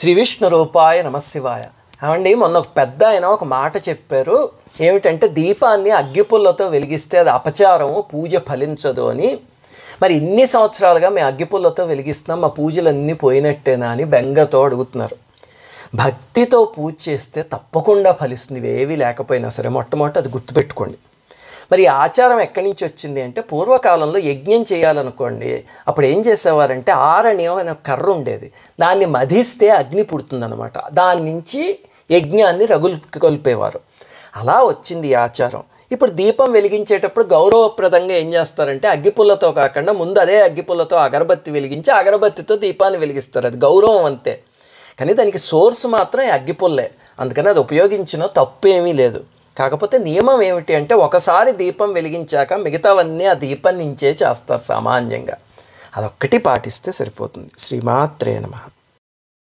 శ్రీ విష్ణు రూపాయ నమశివాయ అవండి మొన్న ఒక పెద్ద ఆయన ఒక మాట చెప్పారు ఏమిటంటే దీపాన్ని అగ్గిపుల్లతో వెలిగిస్తే అది అపచారము పూజ ఫలించదు అని మరి ఇన్ని సంవత్సరాలుగా మేము అగ్గిపుల్లతో వెలిగిస్తున్నాం మా పూజలన్నీ పోయినట్టేనా అని బెంగతో అడుగుతున్నారు భక్తితో పూజ చేస్తే తప్పకుండా ఫలిస్తుంది ఇవేవి లేకపోయినా సరే మొట్టమొదటి అది గుర్తుపెట్టుకోండి మరి ఆచారం ఎక్కడి నుంచి వచ్చింది అంటే పూర్వకాలంలో యజ్ఞం చేయాలనుకోండి అప్పుడు ఏం చేసేవారంటే ఆరణ్యం అనే కర్ర ఉండేది దాన్ని మధిస్తే అగ్ని పుడుతుందనమాట దాని నుంచి యజ్ఞాన్ని రగులు కొలిపేవారు అలా వచ్చింది ఈ ఆచారం ఇప్పుడు దీపం వెలిగించేటప్పుడు గౌరవప్రదంగా ఏం చేస్తారంటే అగ్గిపుల్లతో కాకుండా ముందు అదే అగ్గిపుల్లతో అగరబత్తి వెలిగించి అగరబత్తితో దీపాన్ని వెలిగిస్తారు అది గౌరవం అంతే కానీ దానికి సోర్స్ మాత్రం అగ్గిపుల్లే అందుకని అది ఉపయోగించిన తప్పేమీ లేదు కాకపోతే నియమం ఏమిటి అంటే ఒకసారి దీపం వెలిగించాక మిగతావన్నీ ఆ దీపం నుంచే చేస్తారు సామాన్యంగా అదొక్కటి పాటిస్తే సరిపోతుంది శ్రీమాత్రేణ నమ